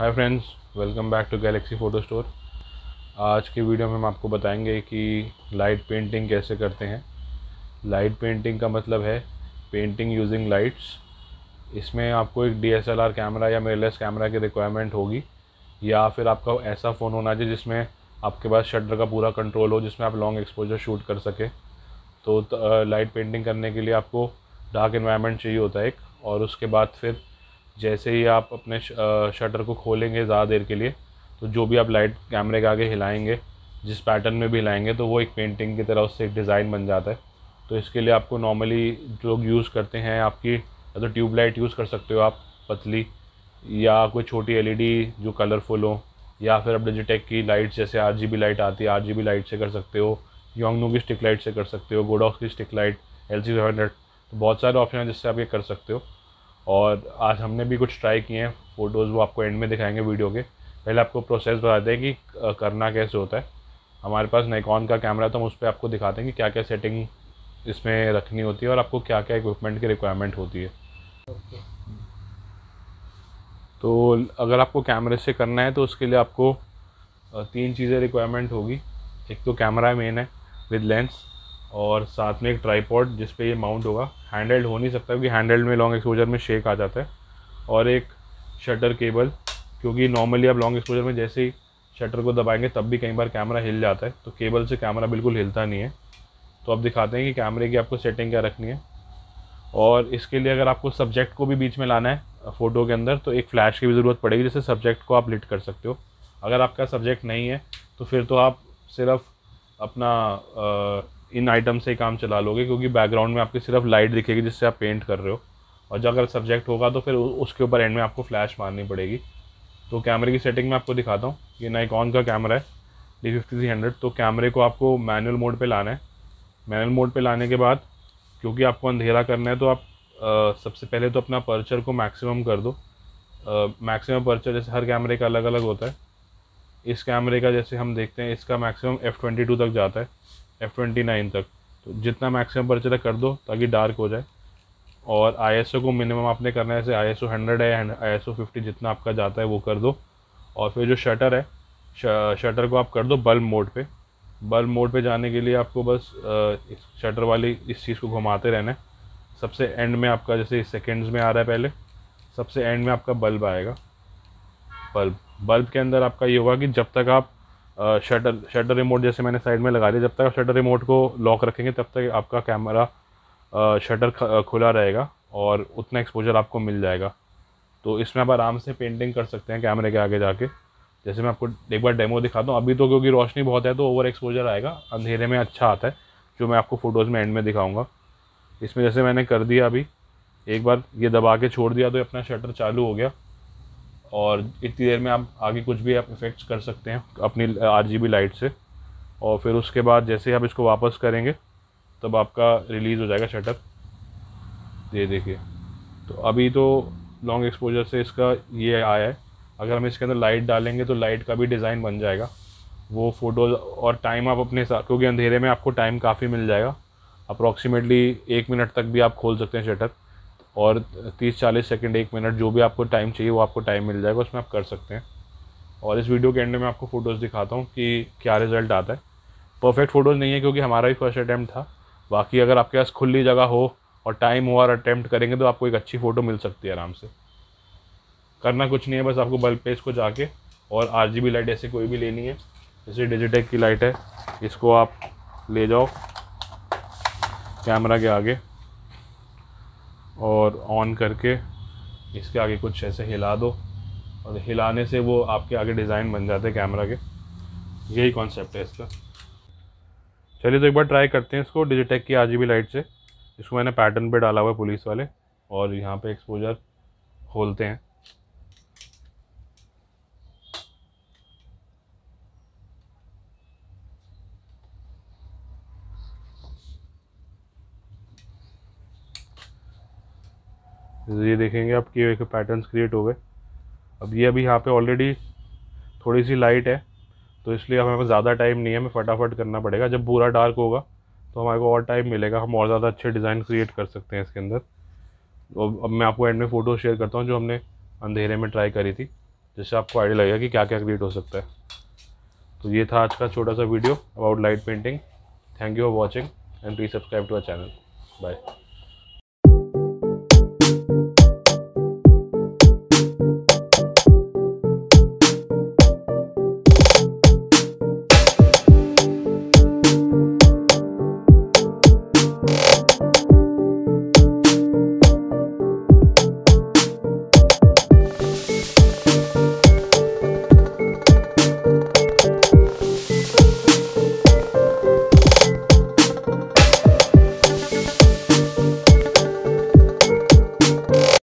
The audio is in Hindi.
hi friends welcome back to Galaxy photo store आज के वीडियो में हम आपको बताएंगे कि लाइट पेंटिंग कैसे करते हैं लाइट पेंटिंग का मतलब है पेंटिंग यूजिंग लाइट्स इसमें आपको एक डीएसएलआर कैमरा या मिररलेस कैमरा की रिक्वायरमेंट होगी या फिर आपका ऐसा फ़ोन होना चाहिए जिसमें आपके पास शटर का पूरा कंट्रोल हो जिसमें आप लॉन्ग एक्सपोजर शूट कर सके तो लाइट पेंटिंग करने के लिए आपको डार्क इन्वायरमेंट चाहिए होता है एक और उसके बाद फिर जैसे ही आप अपने शटर को खोलेंगे ज़्यादा देर के लिए तो जो भी आप लाइट कैमरे के आगे हिलाएंगे जिस पैटर्न में भी हिलाएंगे तो वो एक पेंटिंग की तरह उससे एक डिज़ाइन बन जाता है तो इसके लिए आपको नॉर्मली लोग यूज़ करते हैं आपकी या तो ट्यूबलाइट यूज़ कर सकते हो आप पतली या कोई छोटी एलईडी जो कलरफुल हो या फिर आप डिजिटेक की लाइट्स जैसे आर लाइट आती है आर लाइट से कर सकते हो योंगनो की स्टिक लाइट से कर सकते हो गोडॉक्स की स्टिक लाइट एल सी तो बहुत सारे ऑप्शन हैं जिससे आप ये कर सकते हो और आज हमने भी कुछ ट्राई किए हैं फ़ोटोज़ वो आपको एंड में दिखाएंगे वीडियो के पहले आपको प्रोसेस बताते हैं कि करना कैसे होता है हमारे पास नैकॉन का कैमरा तो हम उस पर आपको दिखा देंगे कि क्या क्या सेटिंग इसमें रखनी होती है और आपको क्या क्या इक्विपमेंट की रिक्वायरमेंट होती है तो अगर आपको कैमरे से करना है तो उसके लिए आपको तीन चीज़ें रिक्वायरमेंट होगी एक तो कैमरा मेन है विद लेंस और साथ में एक ट्राईपॉड जिस पर ये माउंट होगा हैंड हेल्ड हो नहीं सकता क्योंकि हैंड हेल्ड में लॉन्ग एक्सपोजर में शेक आ जाता है और एक शटर केबल क्योंकि नॉर्मली आप लॉन्ग एक्सपोजर में जैसे ही शटर को दबाएंगे तब भी कई बार कैमरा हिल जाता है तो केबल से कैमरा बिल्कुल हिलता नहीं है तो अब दिखाते हैं कि कैमरे की आपको सेटिंग क्या रखनी है और इसके लिए अगर आपको सब्जेक्ट को भी बीच में लाना है फ़ोटो के अंदर तो एक फ़्लैश की भी ज़रूरत पड़ेगी जिससे सब्जेक्ट को आप लिट कर सकते हो अगर आपका सब्जेक्ट नहीं है तो फिर तो आप सिर्फ अपना इन आइटम से काम चला लोगे क्योंकि बैकग्राउंड में आपकी सिर्फ लाइट दिखेगी जिससे आप पेंट कर रहे हो और जो अगर सब्जेक्ट होगा तो फिर उसके ऊपर एंड में आपको फ्लैश मारनी पड़ेगी तो कैमरे की सेटिंग में आपको दिखाता हूँ ये नाइकॉन का कैमरा है डी फिफ्टी थ्री हंड्रेड तो कैमरे को आपको मैनुअल मोड पर लाना है मैनुअल मोड पर लाने के बाद क्योंकि आपको अंधेरा करना है तो आप सबसे पहले तो अपना पर्चर को मैक्सिमम कर दो मैक्सिमम पर्चर जैसे हर कैमरे का अलग अलग होता है इस कैमरे का जैसे हम देखते हैं इसका मैक्सिमम एफ़ ट्वेंटी टू तक जाता है एफ़ ट्वेंटी नाइन तक तो जितना मैक्सिमम है कर दो ताकि डार्क हो जाए और आई को मिनिमम आपने करना है जैसे आई एस ओ हंड्रेड है आई एस फिफ्टी जितना आपका जाता है वो कर दो और फिर जो शटर है शटर को आप कर दो बल्ब मोड पे बल्ब मोड पे जाने के लिए आपको बस शटर वाली इस चीज़ को घुमाते रहना है सबसे एंड में आपका जैसे सेकेंड्स में आ रहा है पहले सबसे एंड में आपका बल्ब आएगा बल्ब बल्ब के अंदर आपका ये होगा कि जब तक आप शटर शटर रिमोट जैसे मैंने साइड में लगा दिया जब तक आप शटर रिमोट को लॉक रखेंगे तब तक आपका कैमरा शटर खुला रहेगा और उतना एक्सपोजर आपको मिल जाएगा तो इसमें आप आराम से पेंटिंग कर सकते हैं कैमरे के आगे जाके जैसे मैं आपको एक बार डेमो दिखाता हूँ अभी तो क्योंकि रोशनी बहुत है तो ओवर एक्सपोजर आएगा अंधेरे में अच्छा आता है जो मैं आपको फ़ोटोज़ में एंड में दिखाऊँगा इसमें जैसे मैंने कर दिया अभी एक बार ये दबा के छोड़ दिया तो अपना शटर चालू हो गया और इतनी देर में आप आगे कुछ भी आप इफेक्ट्स कर सकते हैं अपनी आर लाइट से और फिर उसके बाद जैसे ही आप इसको वापस करेंगे तब आपका रिलीज़ हो जाएगा शटर ये देखिए तो अभी तो लॉन्ग एक्सपोजर से इसका ये आया है अगर हम इसके अंदर लाइट डालेंगे तो लाइट का भी डिज़ाइन बन जाएगा वो फ़ोटोज़ और टाइम आप अपने साथ क्योंकि अंधेरे में आपको टाइम काफ़ी मिल जाएगा अप्रॉक्सीमेटली एक मिनट तक भी आप खोल सकते हैं शटर और तीस चालीस सेकेंड एक मिनट जो भी आपको टाइम चाहिए वो आपको टाइम मिल जाएगा उसमें आप कर सकते हैं और इस वीडियो के एंड में आपको फ़ोटोज़ दिखाता हूँ कि क्या रिज़ल्ट आता है परफेक्ट फ़ोटोज़ नहीं है क्योंकि हमारा भी फर्स्ट अटैम्प्ट था बाकी अगर आपके पास खुली जगह हो और टाइम हो और अटैम्प्ट करेंगे तो आपको एक अच्छी फ़ोटो मिल सकती है आराम से करना कुछ नहीं है बस आपको बल्ब पे इसको जाके और आर जी बी लाइट ऐसे कोई भी लेनी है जैसे डिजिटेक की लाइट है इसको आप ले जाओ कैमरा के आगे और ऑन करके इसके आगे कुछ ऐसे हिला दो और हिलाने से वो आपके आगे डिज़ाइन बन जाते हैं कैमरा के यही कॉन्सेप्ट है इसका चलिए तो एक बार ट्राई करते हैं इसको डिजिटेक की आर लाइट से इसको मैंने पैटर्न पे डाला हुआ है पुलिस वाले और यहाँ पे एक्सपोजर खोलते हैं ये देखेंगे आप किए के पैटर्न्स क्रिएट हो गए अब ये अभी यहाँ पे ऑलरेडी थोड़ी सी लाइट है तो इसलिए हमारे पास ज़्यादा टाइम नहीं है हमें फटाफट करना पड़ेगा जब पूरा डार्क होगा तो हमारे को और टाइम मिलेगा हम और ज़्यादा अच्छे डिज़ाइन क्रिएट कर सकते हैं इसके अंदर और तो अब मैं आपको एंड में फ़ोटो शेयर करता हूँ जो हमने अंधेरे में ट्राई करी थी जिससे आपको आइडिया लगेगा कि क्या क्या क्रिएट हो सकता है तो ये था आज का छोटा सा video about light painting thank you for watching and please subscribe to our channel bye